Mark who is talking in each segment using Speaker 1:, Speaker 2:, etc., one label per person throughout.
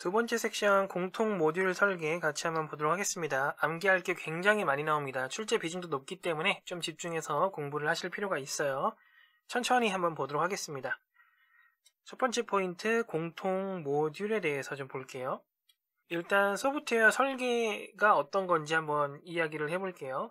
Speaker 1: 두 번째 섹션 공통 모듈 설계 같이 한번 보도록 하겠습니다. 암기할 게 굉장히 많이 나옵니다. 출제 비중도 높기 때문에 좀 집중해서 공부를 하실 필요가 있어요. 천천히 한번 보도록 하겠습니다. 첫 번째 포인트 공통 모듈에 대해서 좀 볼게요. 일단 소프트웨어 설계가 어떤 건지 한번 이야기를 해볼게요.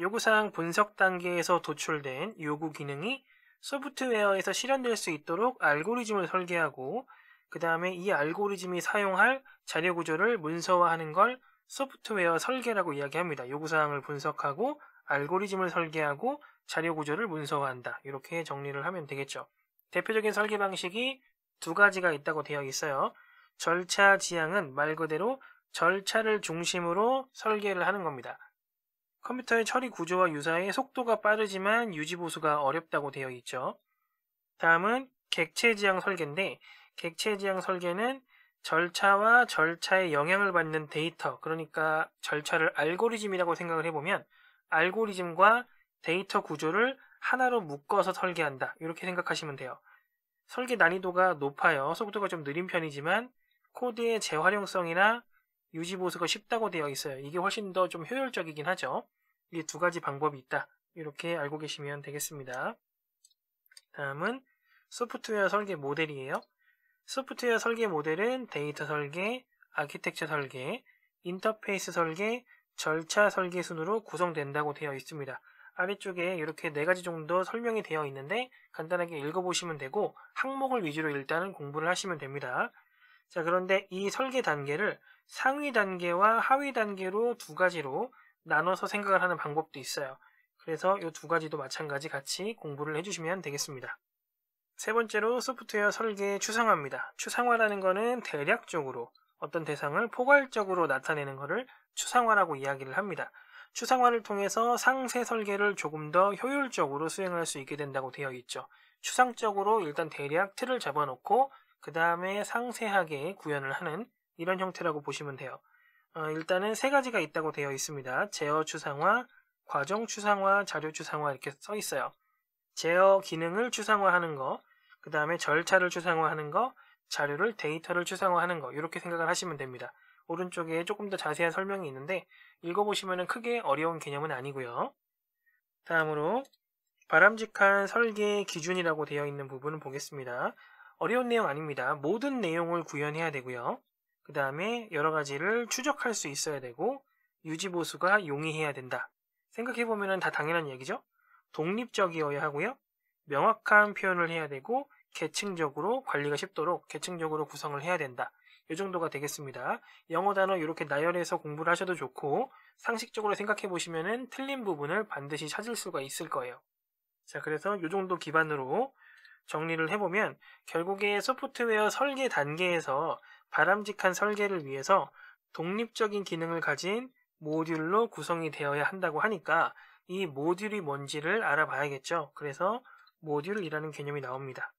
Speaker 1: 요구사항 분석 단계에서 도출된 요구 기능이 소프트웨어에서 실현될 수 있도록 알고리즘을 설계하고 그 다음에 이 알고리즘이 사용할 자료 구조를 문서화하는 걸 소프트웨어 설계라고 이야기합니다. 요구사항을 분석하고 알고리즘을 설계하고 자료 구조를 문서화한다. 이렇게 정리를 하면 되겠죠. 대표적인 설계 방식이 두 가지가 있다고 되어 있어요. 절차 지향은 말 그대로 절차를 중심으로 설계를 하는 겁니다. 컴퓨터의 처리 구조와 유사해 속도가 빠르지만 유지 보수가 어렵다고 되어 있죠. 다음은 객체 지향 설계인데 객체 지향 설계는 절차와 절차에 영향을 받는 데이터, 그러니까 절차를 알고리즘이라고 생각을 해보면 알고리즘과 데이터 구조를 하나로 묶어서 설계한다. 이렇게 생각하시면 돼요. 설계 난이도가 높아요. 속도가 좀 느린 편이지만 코드의 재활용성이나 유지보수가 쉽다고 되어 있어요. 이게 훨씬 더 좀 효율적이긴 하죠. 이두 가지 방법이 있다. 이렇게 알고 계시면 되겠습니다. 다음은 소프트웨어 설계 모델이에요. 소프트웨어 설계 모델은 데이터 설계, 아키텍처 설계, 인터페이스 설계, 절차 설계 순으로 구성된다고 되어 있습니다. 아래쪽에 이렇게 네 가지 정도 설명이 되어 있는데 간단하게 읽어보시면 되고 항목을 위주로 일단은 공부를 하시면 됩니다. 자 그런데 이 설계 단계를 상위 단계와 하위 단계로 두 가지로 나눠서 생각을 하는 방법도 있어요. 그래서 이 두 가지도 마찬가지 같이 공부를 해주시면 되겠습니다. 세 번째로 소프트웨어 설계의 추상화입니다. 추상화라는 것은 대략적으로 어떤 대상을 포괄적으로 나타내는 것을 추상화라고 이야기를 합니다. 추상화를 통해서 상세 설계를 조금 더 효율적으로 수행할 수 있게 된다고 되어 있죠. 추상적으로 일단 대략 틀을 잡아놓고 그 다음에 상세하게 구현을 하는 이런 형태라고 보시면 돼요. 어, 일단은 세 가지가 있다고 되어 있습니다. 제어 추상화, 과정 추상화, 자료 추상화 이렇게 써 있어요. 제어 기능을 추상화하는 거, 그 다음에 절차를 추상화하는 거, 자료를 데이터를 추상화하는 거 이렇게 생각을 하시면 됩니다. 오른쪽에 조금 더 자세한 설명이 있는데 읽어보시면 크게 어려운 개념은 아니고요. 다음으로 바람직한 설계 기준이라고 되어 있는 부분을 보겠습니다. 어려운 내용 아닙니다. 모든 내용을 구현해야 되고요. 그 다음에 여러 가지를 추적할 수 있어야 되고 유지보수가 용이해야 된다. 생각해보면 다 당연한 얘기죠? 독립적이어야 하고요. 명확한 표현을 해야 되고 계층적으로 관리가 쉽도록 계층적으로 구성을 해야 된다. 이 정도가 되겠습니다. 영어 단어 이렇게 나열해서 공부를 하셔도 좋고 상식적으로 생각해 보시면 틀린 부분을 반드시 찾을 수가 있을 거예요. 자, 그래서 이 정도 기반으로 정리를 해보면 결국에 소프트웨어 설계 단계에서 바람직한 설계를 위해서 독립적인 기능을 가진 모듈로 구성이 되어야 한다고 하니까 이 모듈이 뭔지를 알아봐야겠죠. 그래서 모듈이라는 개념이 나옵니다.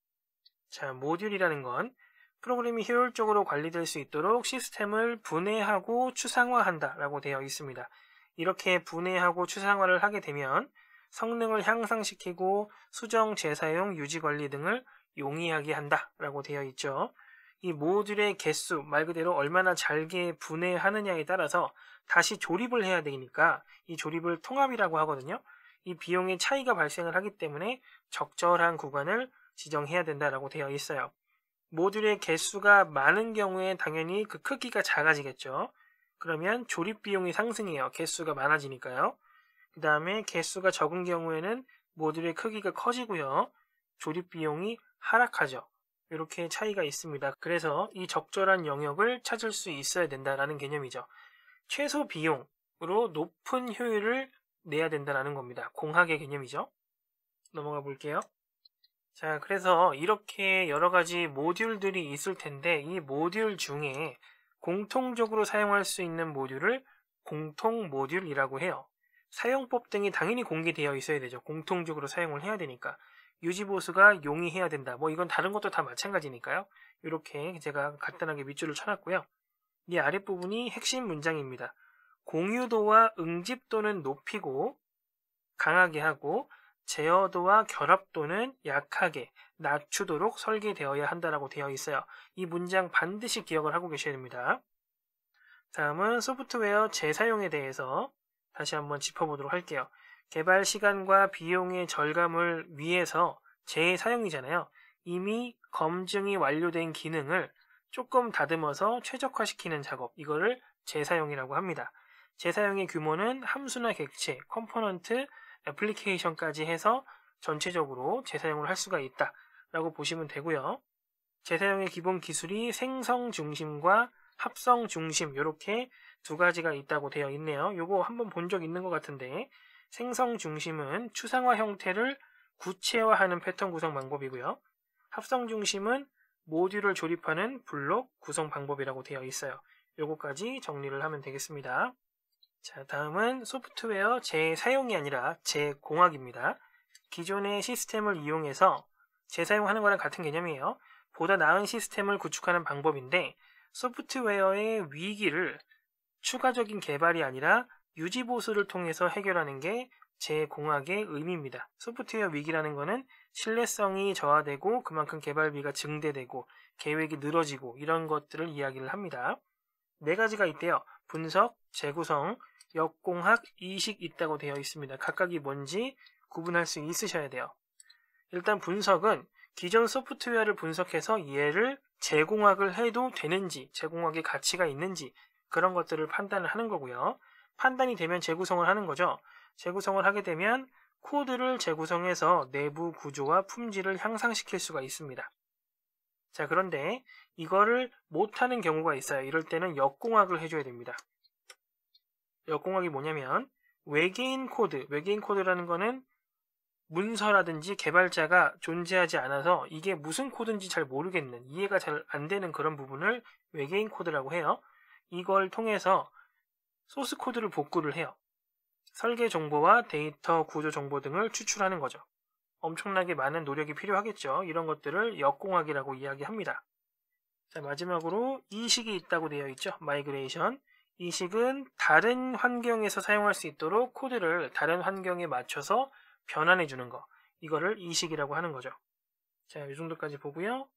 Speaker 1: 자, 모듈이라는 건 프로그램이 효율적으로 관리될 수 있도록 시스템을 분해하고 추상화한다 라고 되어 있습니다. 이렇게 분해하고 추상화를 하게 되면 성능을 향상시키고 수정, 재사용, 유지관리 등을 용이하게 한다 라고 되어 있죠. 이 모듈의 개수 말 그대로 얼마나 잘게 분해하느냐에 따라서 다시 조립을 해야 되니까 이 조립을 통합이라고 하거든요. 이 비용의 차이가 발생을 하기 때문에 적절한 구간을 지정해야 된다라고 되어 있어요. 모듈의 개수가 많은 경우에 당연히 그 크기가 작아지겠죠. 그러면 조립 비용이 상승해요. 개수가 많아지니까요. 그 다음에 개수가 적은 경우에는 모듈의 크기가 커지고요. 조립 비용이 하락하죠. 이렇게 차이가 있습니다. 그래서 이 적절한 영역을 찾을 수 있어야 된다라는 개념이죠. 최소 비용으로 높은 효율을 내야 된다라는 겁니다. 공학의 개념이죠. 넘어가 볼게요. 자, 그래서 이렇게 여러 가지 모듈들이 있을 텐데 이 모듈 중에 공통적으로 사용할 수 있는 모듈을 공통 모듈이라고 해요. 사용법 등이 당연히 공개되어 있어야 되죠. 공통적으로 사용을 해야 되니까. 유지보수가 용이해야 된다. 뭐 이건 다른 것도 다 마찬가지니까요. 이렇게 제가 간단하게 밑줄을 쳐놨고요. 이 아랫부분이 핵심 문장입니다. 공유도와 응집도는 높이고 강하게 하고 제어도와 결합도는 약하게 낮추도록 설계되어야 한다라고 되어 있어요. 이 문장 반드시 기억을 하고 계셔야 됩니다. 다음은 소프트웨어 재사용에 대해서 다시 한번 짚어보도록 할게요. 개발 시간과 비용의 절감을 위해서 재사용이잖아요. 이미 검증이 완료된 기능을 조금 다듬어서 최적화시키는 작업, 이거를 재사용이라고 합니다. 재사용의 규모는 함수나 객체, 컴포넌트, 애플리케이션까지 해서 전체적으로 재사용을 할 수가 있다. 라고 보시면 되고요. 재사용의 기본 기술이 생성 중심과 합성 중심 이렇게 두 가지가 있다고 되어 있네요. 요거 한번 본 적 있는 것 같은데 생성 중심은 추상화 형태를 구체화하는 패턴 구성 방법이고요. 합성 중심은 모듈을 조립하는 블록 구성 방법이라고 되어 있어요. 요거까지 정리를 하면 되겠습니다. 자, 다음은 소프트웨어 재사용이 아니라 재공학입니다. 기존의 시스템을 이용해서 재사용하는 거랑 같은 개념이에요. 보다 나은 시스템을 구축하는 방법인데 소프트웨어의 위기를 추가적인 개발이 아니라 유지보수를 통해서 해결하는 게제 공학의 의미입니다. 소프트웨어 위기라는 것은 신뢰성이 저하되고 그만큼 개발비가 증대되고 계획이 늘어지고 이런 것들을 이야기를 합니다. 네 가지가 있대요. 분석, 재구성, 역공학, 이식 있다고 되어 있습니다. 각각이 뭔지 구분할 수 있으셔야 돼요. 일단 분석은 기존 소프트웨어를 분석해서 얘를 제공학을 해도 되는지, 제공학의 가치가 있는지 그런 것들을 판단을 하는 거고요. 판단이 되면 재구성을 하는 거죠. 재구성을 하게 되면 코드를 재구성해서 내부 구조와 품질을 향상시킬 수가 있습니다. 자, 그런데 이거를 못하는 경우가 있어요. 이럴 때는 역공학을 해줘야 됩니다. 역공학이 뭐냐면 외계인 코드, 외계인 코드라는 거는 문서라든지 개발자가 존재하지 않아서 이게 무슨 코드인지 잘 모르겠는, 이해가 잘 안 되는 그런 부분을 외계인 코드라고 해요. 이걸 통해서 소스 코드를 복구를 해요. 설계 정보와 데이터 구조 정보 등을 추출하는 거죠. 엄청나게 많은 노력이 필요하겠죠. 이런 것들을 역공학이라고 이야기합니다. 자, 마지막으로 이식이 있다고 되어 있죠. 마이그레이션. 이식은 다른 환경에서 사용할 수 있도록 코드를 다른 환경에 맞춰서 변환해 주는 거. 이거를 이식이라고 하는 거죠. 자, 이 정도까지 보고요.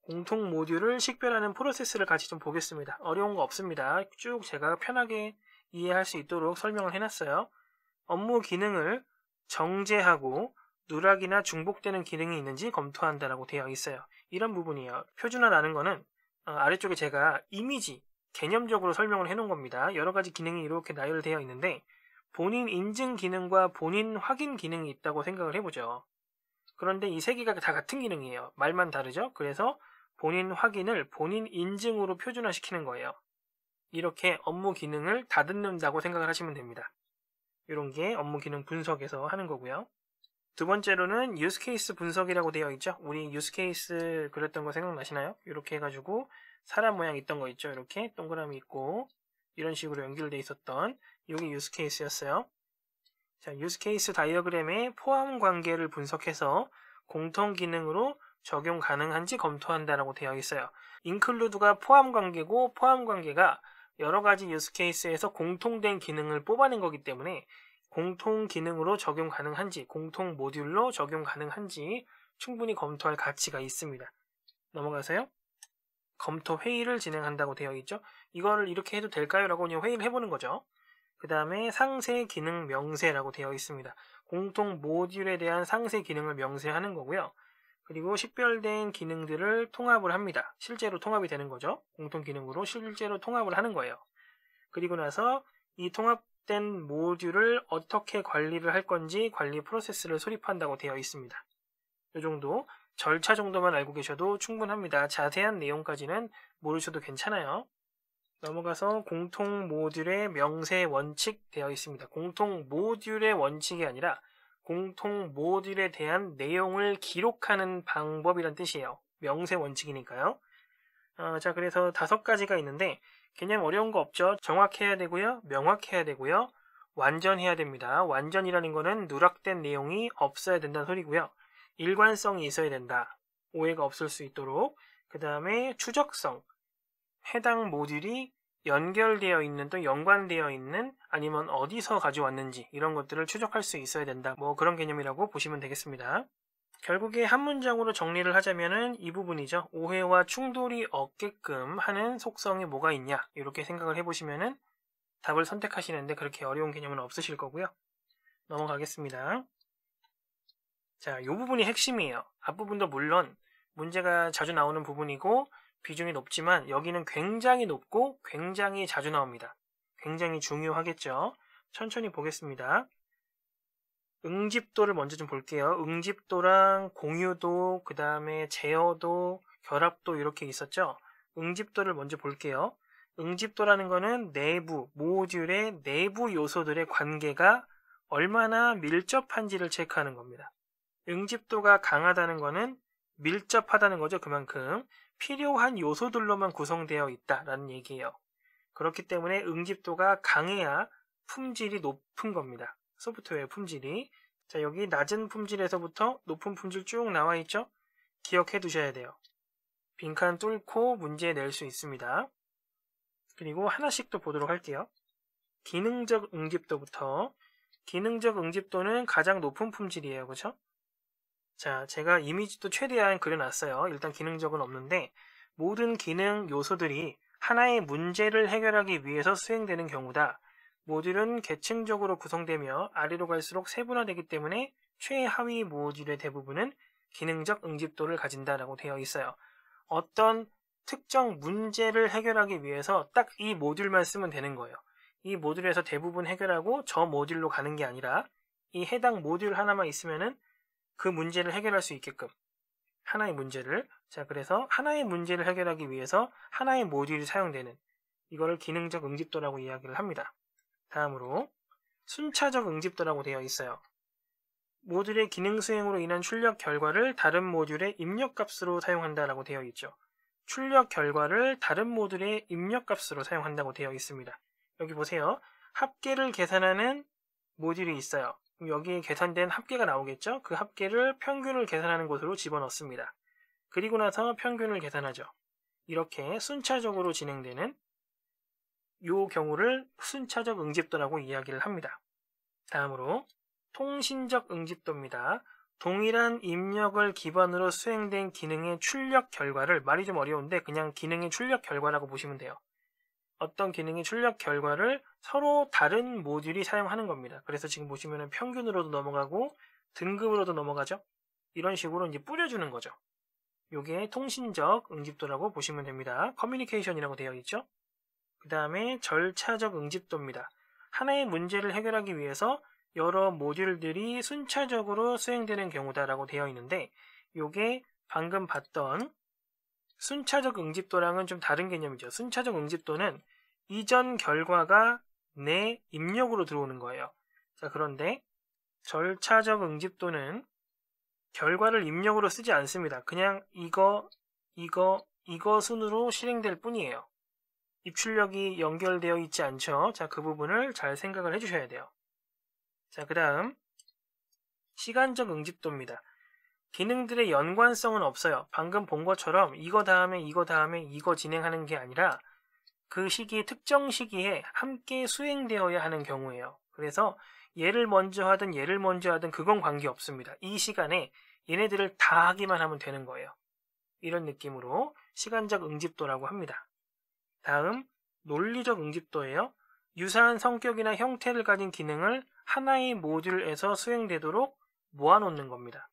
Speaker 1: 공통 모듈을 식별하는 프로세스를 같이 좀 보겠습니다. 어려운 거 없습니다. 쭉 제가 편하게 이해할 수 있도록 설명을 해놨어요. 업무 기능을 정제하고 누락이나 중복되는 기능이 있는지 검토한다라고 되어 있어요. 이런 부분이에요. 표준화라는 거는 어, 아래쪽에 제가 이미지 개념적으로 설명을 해놓은 겁니다. 여러 가지 기능이 이렇게 나열되어 있는데 본인 인증 기능과 본인 확인 기능이 있다고 생각을 해보죠. 그런데 이 세 개가 다 같은 기능이에요. 말만 다르죠? 그래서 본인 확인을 본인 인증으로 표준화시키는 거예요. 이렇게 업무 기능을 다듬는다고 생각을 하시면 됩니다. 이런 게 업무 기능 분석에서 하는 거고요. 두 번째로는 use case 분석이라고 되어 있죠. 우리 use case 그렸던 거 생각나시나요? 이렇게 해가지고 사람 모양 있던 거 있죠. 이렇게 동그라미 있고 이런 식으로 연결돼 있었던 이게 use c a s e 였어요 자, use case 다이어그램의 포함 관계를 분석해서 공통 기능으로 적용 가능한지 검토한다라고 되어 있어요. 인클루드가 포함 관계고 포함 관계가 여러 가지 유스 케이스에서 공통된 기능을 뽑아낸 거기 때문에 공통 기능으로 적용 가능한지, 공통 모듈로 적용 가능한지 충분히 검토할 가치가 있습니다. 넘어가세요. 검토 회의를 진행한다고 되어 있죠. 이거를 이렇게 해도 될까요? 라고 그냥 회의를 해보는 거죠. 그 다음에 상세 기능 명세라고 되어 있습니다. 공통 모듈에 대한 상세 기능을 명세하는 거고요. 그리고 식별된 기능들을 통합을 합니다. 실제로 통합이 되는 거죠. 공통 기능으로 실제로 통합을 하는 거예요. 그리고 나서 이 통합된 모듈을 어떻게 관리를 할 건지 관리 프로세스를 수립한다고 되어 있습니다. 이 정도 절차 정도만 알고 계셔도 충분합니다. 자세한 내용까지는 모르셔도 괜찮아요. 넘어가서 공통 모듈의 명세 원칙 되어 있습니다. 공통 모듈의 원칙이 아니라 공통 모듈에 대한 내용을 기록하는 방법이란 뜻이에요. 명세 원칙이니까요. 어, 자, 그래서 다섯 가지가 있는데 개념 어려운 거 없죠. 정확해야 되고요. 명확해야 되고요. 완전해야 됩니다. 완전이라는 거는 누락된 내용이 없어야 된다는 소리고요. 일관성이 있어야 된다. 오해가 없을 수 있도록. 그 다음에 추적성. 해당 모듈이 연결되어 있는 또 연관되어 있는 아니면 어디서 가져왔는지 이런 것들을 추적할 수 있어야 된다. 뭐 그런 개념이라고 보시면 되겠습니다. 결국에 한 문장으로 정리를 하자면은 이 부분이죠. 오해와 충돌이 없게끔 하는 속성이 뭐가 있냐 이렇게 생각을 해보시면은 답을 선택하시는데 그렇게 어려운 개념은 없으실 거고요. 넘어가겠습니다. 자, 이 부분이 핵심이에요. 앞부분도 물론 문제가 자주 나오는 부분이고 비중이 높지만 여기는 굉장히 높고 굉장히 자주 나옵니다. 굉장히 중요하겠죠. 천천히 보겠습니다. 응집도를 먼저 좀 볼게요. 응집도랑 공유도, 그 다음에 제어도, 결합도 이렇게 있었죠. 응집도를 먼저 볼게요. 응집도라는 거는 내부, 모듈의 내부 요소들의 관계가 얼마나 밀접한지를 체크하는 겁니다. 응집도가 강하다는 거는 밀접하다는 거죠. 그만큼 필요한 요소들로만 구성되어 있다라는 얘기예요. 그렇기 때문에 응집도가 강해야 품질이 높은 겁니다. 소프트웨어 품질이. 자, 여기 낮은 품질에서부터 높은 품질 쭉 나와 있죠? 기억해 두셔야 돼요. 빈칸 뚫고 문제 낼 수 있습니다. 그리고 하나씩 또 보도록 할게요. 기능적 응집도부터 기능적 응집도는 가장 높은 품질이에요. 그렇죠? 자, 제가 이미지도 최대한 그려놨어요. 일단 기능적은 없는데 모든 기능 요소들이 하나의 문제를 해결하기 위해서 수행되는 경우다. 모듈은 계층적으로 구성되며 아래로 갈수록 세분화되기 때문에 최하위 모듈의 대부분은 기능적 응집도를 가진다라고 되어 있어요. 어떤 특정 문제를 해결하기 위해서 딱 이 모듈만 쓰면 되는 거예요. 이 모듈에서 대부분 해결하고 저 모듈로 가는 게 아니라 이 해당 모듈 하나만 있으면은 그 문제를 해결할 수 있게끔 하나의 문제를 자 그래서 하나의 문제를 해결하기 위해서 하나의 모듈이 사용되는 이거를 기능적 응집도라고 이야기를 합니다. 다음으로 순차적 응집도라고 되어 있어요. 모듈의 기능 수행으로 인한 출력 결과를 다른 모듈의 입력값으로 사용한다라고 되어 있죠. 출력 결과를 다른 모듈의 입력값으로 사용한다고 되어 있습니다. 여기 보세요. 합계를 계산하는 모듈이 있어요. 여기에 계산된 합계가 나오겠죠? 그 합계를 평균을 계산하는 곳으로 집어넣습니다. 그리고 나서 평균을 계산하죠. 이렇게 순차적으로 진행되는 이 경우를 순차적 응집도라고 이야기를 합니다. 다음으로 통신적 응집도입니다. 동일한 입력을 기반으로 수행된 기능의 출력 결과를 말이 좀 어려운데 그냥 기능의 출력 결과라고 보시면 돼요. 어떤 기능이 출력 결과를 서로 다른 모듈이 사용하는 겁니다. 그래서 지금 보시면 평균으로도 넘어가고 등급으로도 넘어가죠. 이런 식으로 이제 뿌려주는 거죠. 이게 통신적 응집도라고 보시면 됩니다. 커뮤니케이션이라고 되어 있죠. 그 다음에 절차적 응집도입니다. 하나의 문제를 해결하기 위해서 여러 모듈들이 순차적으로 수행되는 경우다라고 되어 있는데 이게 방금 봤던 순차적 응집도랑은 좀 다른 개념이죠. 순차적 응집도는 이전 결과가 내 입력으로 들어오는 거예요. 자, 그런데 절차적 응집도는 결과를 입력으로 쓰지 않습니다. 그냥 이거, 이거, 이거 순으로 실행될 뿐이에요. 입출력이 연결되어 있지 않죠. 자, 그 부분을 잘 생각을 해주셔야 돼요. 자, 그 다음 시간적 응집도입니다. 기능들의 연관성은 없어요. 방금 본 것처럼 이거 다음에 이거 다음에 이거 진행하는 게 아니라 그 시기에 특정 시기에 함께 수행되어야 하는 경우예요. 그래서 얘를 먼저 하든 얘를 먼저 하든 그건 관계없습니다. 이 시간에 얘네들을 다 하기만 하면 되는 거예요. 이런 느낌으로 시간적 응집도라고 합니다. 다음 논리적 응집도예요. 유사한 성격이나 형태를 가진 기능을 하나의 모듈에서 수행되도록 모아놓는 겁니다.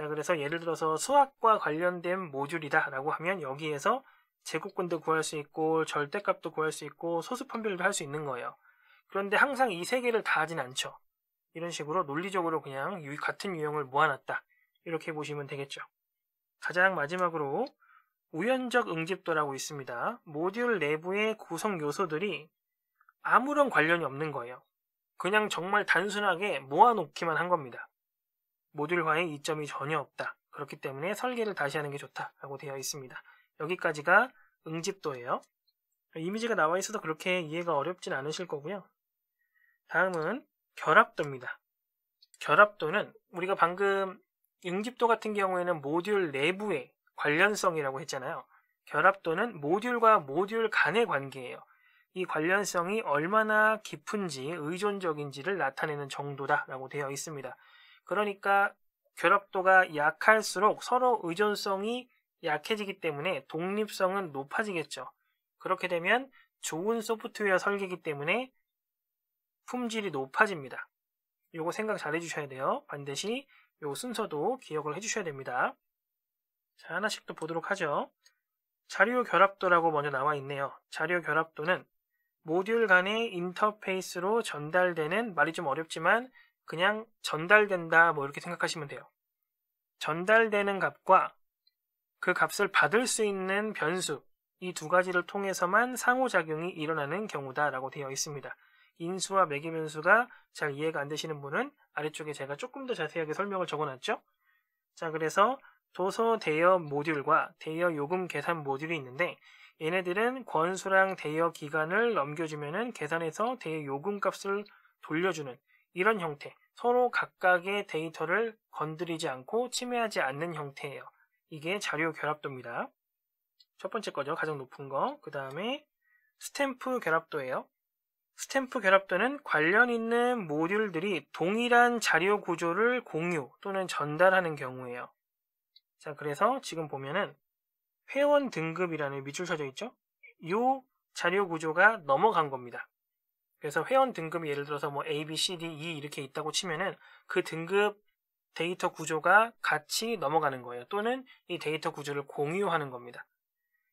Speaker 1: 자, 그래서 예를 들어서 수학과 관련된 모듈이다라고 하면 여기에서 제곱근도 구할 수 있고 절대값도 구할 수 있고 소수 판별도 할 수 있는 거예요. 그런데 항상 이 세 개를 다 하진 않죠. 이런 식으로 논리적으로 그냥 같은 유형을 모아놨다. 이렇게 보시면 되겠죠. 가장 마지막으로 우연적 응집도라고 있습니다. 모듈 내부의 구성 요소들이 아무런 관련이 없는 거예요. 그냥 정말 단순하게 모아놓기만 한 겁니다. 모듈화의 이점이 전혀 없다. 그렇기 때문에 설계를 다시 하는 게 좋다라고 되어 있습니다. 여기까지가 응집도예요. 이미지가 나와 있어도 그렇게 이해가 어렵진 않으실 거고요. 다음은 결합도입니다. 결합도는 우리가 방금 응집도 같은 경우에는 모듈 내부의 관련성이라고 했잖아요. 결합도는 모듈과 모듈 간의 관계예요. 이 관련성이 얼마나 깊은지 의존적인지를 나타내는 정도다라고 되어 있습니다. 그러니까 결합도가 약할수록 서로 의존성이 약해지기 때문에 독립성은 높아지겠죠. 그렇게 되면 좋은 소프트웨어 설계이기 때문에 품질이 높아집니다. 요거 생각 잘 해주셔야 돼요. 반드시 요 순서도 기억을 해주셔야 됩니다. 자, 하나씩 또 보도록 하죠. 자료 결합도라고 먼저 나와 있네요. 자료 결합도는 모듈 간의 인터페이스로 전달되는 말이 좀 어렵지만 그냥 전달된다 뭐 이렇게 생각하시면 돼요. 전달되는 값과 그 값을 받을 수 있는 변수 이 두 가지를 통해서만 상호작용이 일어나는 경우다라고 되어 있습니다. 인수와 매개변수가 잘 이해가 안 되시는 분은 아래쪽에 제가 조금 더 자세하게 설명을 적어놨죠. 자 그래서 도서 대여 모듈과 대여 요금 계산 모듈이 있는데 얘네들은 권수랑 대여 기간을 넘겨주면은 계산해서 대여 요금 값을 돌려주는 이런 형태, 서로 각각의 데이터를 건드리지 않고 침해하지 않는 형태예요. 이게 자료 결합도입니다. 첫 번째 거죠. 가장 높은 거. 그 다음에 스탬프 결합도예요. 스탬프 결합도는 관련 있는 모듈들이 동일한 자료 구조를 공유 또는 전달하는 경우예요. 자, 그래서 지금 보면은 회원 등급이라는 밑줄 쳐져 있죠? 이 자료 구조가 넘어간 겁니다. 그래서 회원 등급이 예를 들어서 뭐 A, B, C, D, E 이렇게 있다고 치면은 그 등급 데이터 구조가 같이 넘어가는 거예요. 또는 이 데이터 구조를 공유하는 겁니다.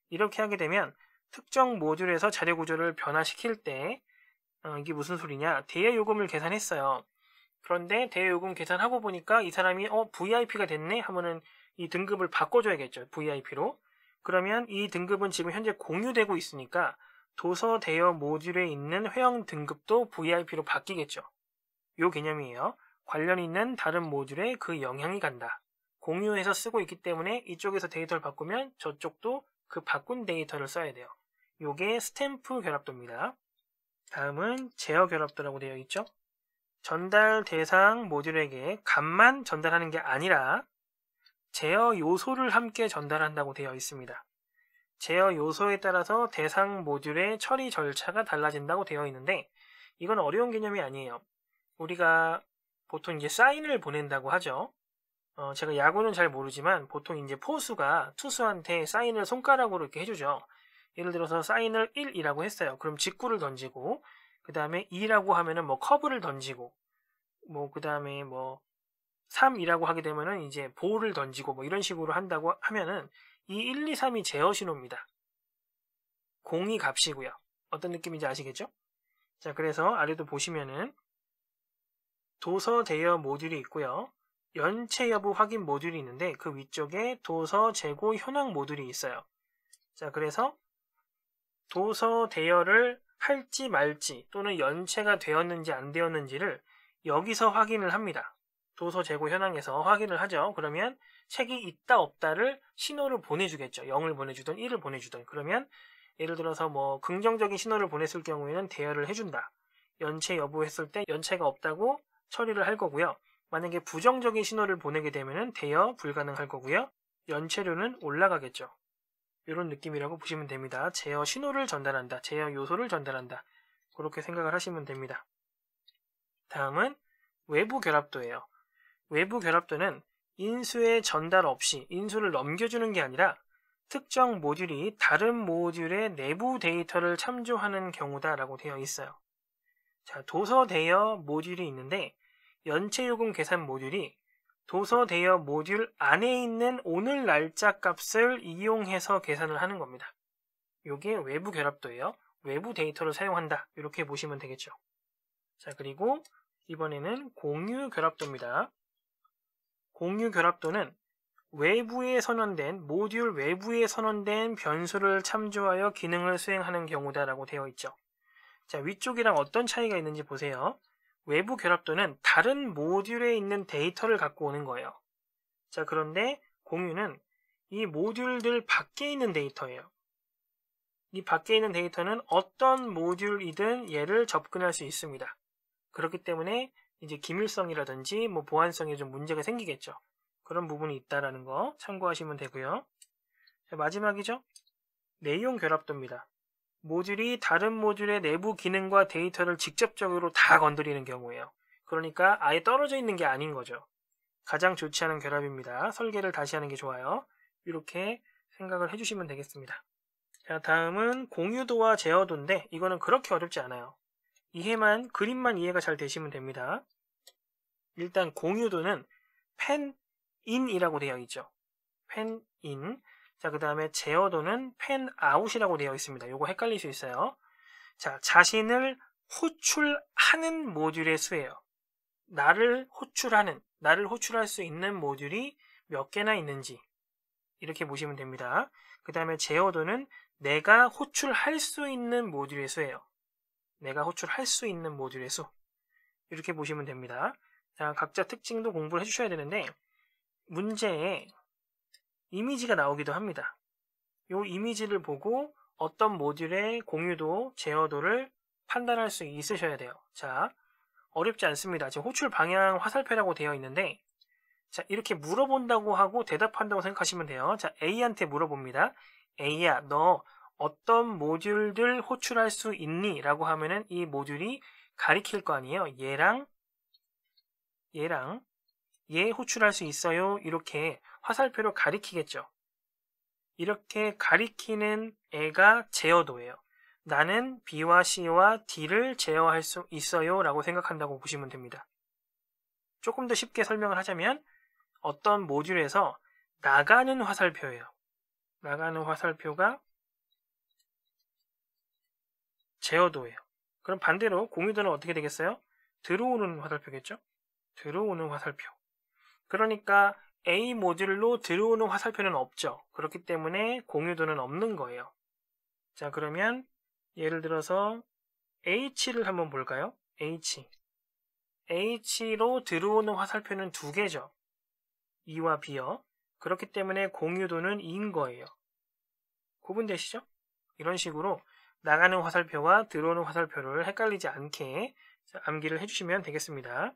Speaker 1: 이렇게 하게 되면 특정 모듈에서 자료 구조를 변화시킬 때 어, 이게 무슨 소리냐? 대여 요금을 계산했어요. 그런데 대여 요금 계산하고 보니까 이 사람이 어 VIP가 됐네 하면은 이 등급을 바꿔줘야겠죠. VIP로. 그러면 이 등급은 지금 현재 공유되고 있으니까 도서 대여 모듈에 있는 회원 등급도 VIP로 바뀌겠죠. 요 개념이에요. 관련 있는 다른 모듈에 그 영향이 간다. 공유해서 쓰고 있기 때문에 이쪽에서 데이터를 바꾸면 저쪽도 그 바꾼 데이터를 써야 돼요. 요게 스탬프 결합도입니다. 다음은 제어 결합도라고 되어 있죠. 전달 대상 모듈에게 값만 전달하는 게 아니라 제어 요소를 함께 전달한다고 되어 있습니다. 제어 요소에 따라서 대상 모듈의 처리 절차가 달라진다고 되어 있는데 이건 어려운 개념이 아니에요. 우리가 보통 이제 사인을 보낸다고 하죠. 어, 제가 야구는 잘 모르지만 보통 이제 포수가 투수한테 사인을 손가락으로 이렇게 해주죠. 예를 들어서 사인을 1이라고 했어요. 그럼 직구를 던지고 그 다음에 2라고 하면은 뭐 커브를 던지고 뭐 그 다음에 뭐 3이라고 뭐 하게 되면은 이제 볼을 던지고 뭐 이런 식으로 한다고 하면은 이 1, 2, 3이 제어 신호입니다. 0이 값이고요. 어떤 느낌인지 아시겠죠? 자, 그래서 아래도 보시면은 도서 대여 모듈이 있고요. 연체 여부 확인 모듈이 있는데 그 위쪽에 도서 재고 현황 모듈이 있어요. 자, 그래서 도서 대여를 할지 말지 또는 연체가 되었는지 안 되었는지를 여기서 확인을 합니다. 도서 재고 현황에서 확인을 하죠. 그러면 책이 있다 없다를 신호를 보내주겠죠. 0을 보내주든 1을 보내주든 그러면 예를 들어서 뭐 긍정적인 신호를 보냈을 경우에는 대여를 해준다. 연체 여부했을 때 연체가 없다고 처리를 할 거고요. 만약에 부정적인 신호를 보내게 되면 대여 불가능할 거고요. 연체료는 올라가겠죠. 이런 느낌이라고 보시면 됩니다. 제어 신호를 전달한다. 제어 요소를 전달한다. 그렇게 생각을 하시면 됩니다. 다음은 외부 결합도예요. 외부 결합도는 인수의 전달 없이 인수를 넘겨주는 게 아니라 특정 모듈이 다른 모듈의 내부 데이터를 참조하는 경우다라고 되어 있어요. 자, 도서 대여 모듈이 있는데 연체 요금 계산 모듈이 도서 대여 모듈 안에 있는 오늘 날짜 값을 이용해서 계산을 하는 겁니다. 이게 외부 결합도예요. 외부 데이터를 사용한다. 이렇게 보시면 되겠죠. 자, 그리고 이번에는 공유 결합도입니다. 공유 결합도는 외부에 선언된 모듈 외부에 선언된 변수를 참조하여 기능을 수행하는 경우다라고 되어 있죠. 자, 위쪽이랑 어떤 차이가 있는지 보세요. 외부 결합도는 다른 모듈에 있는 데이터를 갖고 오는 거예요. 자, 그런데 공유는 이 모듈들 밖에 있는 데이터예요. 이 밖에 있는 데이터는 어떤 모듈이든 얘를 접근할 수 있습니다. 그렇기 때문에 이제 기밀성이라든지 뭐 보안성에 좀 문제가 생기겠죠. 그런 부분이 있다라는 거 참고하시면 되고요. 마지막이죠. 내용 결합도입니다. 모듈이 다른 모듈의 내부 기능과 데이터를 직접적으로 다 건드리는 경우에요 그러니까 아예 떨어져 있는 게 아닌 거죠. 가장 좋지 않은 결합입니다. 설계를 다시 하는 게 좋아요. 이렇게 생각을 해주시면 되겠습니다. 자, 다음은 공유도와 제어도인데 이거는 그렇게 어렵지 않아요. 이해만, 그림만 이해가 잘 되시면 됩니다. 일단 공유도는 팬인이라고 되어 있죠. 팬인. 자, 그 다음에 제어도는 팬아웃이라고 되어 있습니다. 요거 헷갈릴 수 있어요. 자, 자신을 호출하는 모듈의 수예요. 나를 호출하는, 나를 호출할 수 있는 모듈이 몇 개나 있는지 이렇게 보시면 됩니다. 그 다음에 제어도는 내가 호출할 수 있는 모듈의 수예요. 내가 호출할 수 있는 모듈의 수 이렇게 보시면 됩니다. 각자 특징도 공부를 해주셔야 되는데 문제에 이미지가 나오기도 합니다. 이 이미지를 보고 어떤 모듈의 공유도, 제어도를 판단할 수 있으셔야 돼요. 자, 어렵지 않습니다. 지금 호출 방향 화살표라고 되어 있는데 자, 이렇게 물어본다고 하고 대답한다고 생각하시면 돼요. 자, A한테 물어봅니다. A야, 너 어떤 모듈들 호출할 수 있니? 라고 하면은 이 모듈이 가리킬 거 아니에요. 얘랑 얘랑 얘 호출할 수 있어요. 이렇게 화살표로 가리키겠죠. 이렇게 가리키는 애가 제어도예요. 나는 B와 C와 D를 제어할 수 있어요 라고 생각한다고 보시면 됩니다. 조금 더 쉽게 설명을 하자면 어떤 모듈에서 나가는 화살표예요. 나가는 화살표가 제어도예요. 그럼 반대로 공유도는 어떻게 되겠어요? 들어오는 화살표겠죠? 들어오는 화살표. 그러니까 A 모듈로 들어오는 화살표는 없죠. 그렇기 때문에 공유도는 없는 거예요. 자, 그러면 예를 들어서 H를 한번 볼까요? H. H로 들어오는 화살표는 두 개죠. E와 B요. 그렇기 때문에 공유도는 2인 거예요. 구분되시죠? 이런 식으로 나가는 화살표와 들어오는 화살표를 헷갈리지 않게 암기를 해주시면 되겠습니다.